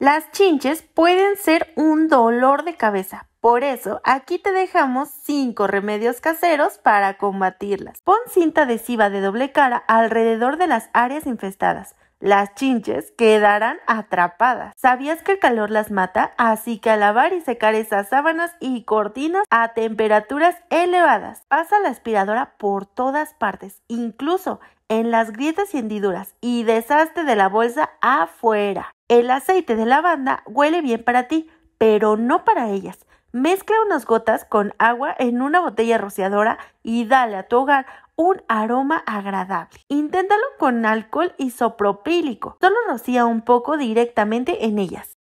Las chinches pueden ser un dolor de cabeza, por eso aquí te dejamos 5 remedios caseros para combatirlas. Pon cinta adhesiva de doble cara alrededor de las áreas infestadas. Las chinches quedarán atrapadas. ¿Sabías que el calor las mata? Así que a lavar y secar esas sábanas y cortinas a temperaturas elevadas. Pasa la aspiradora por todas partes, incluso en las grietas y hendiduras, y deshazte de la bolsa afuera. El aceite de lavanda huele bien para ti, pero no para ellas. Mezcla unas gotas con agua en una botella rociadora y dale a tu hogar un aroma agradable. Inténtalo con alcohol isopropílico. Solo rocía un poco directamente en ellas.